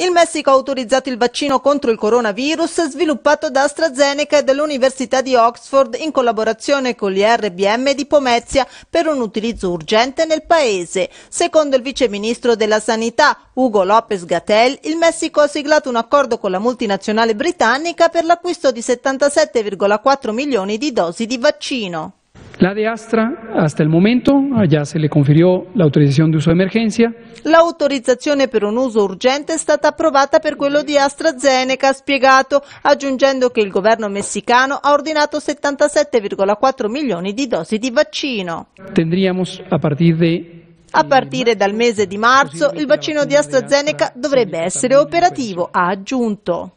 Il Messico ha autorizzato il vaccino contro il coronavirus sviluppato da AstraZeneca e dall'Università di Oxford in collaborazione con gli l'IRBM di Pomezia per un utilizzo urgente nel paese. Secondo il viceministro della Sanità, Ugo López Gatel, il Messico ha siglato un accordo con la multinazionale britannica per l'acquisto di 77,4 milioni di dosi di vaccino. La de Astra, hasta el momento, allá se le confirió la autorizzazione di uso emergenza. L'autorizzazione per un uso urgente è stata approvata per quello di AstraZeneca, ha spiegato, aggiungendo che il governo messicano ha ordinato 77,4 milioni di dosi di vaccino. Tendríamos a partir de a partire dal mese di marzo il vaccino di AstraZeneca dovrebbe essere operativo, ha aggiunto.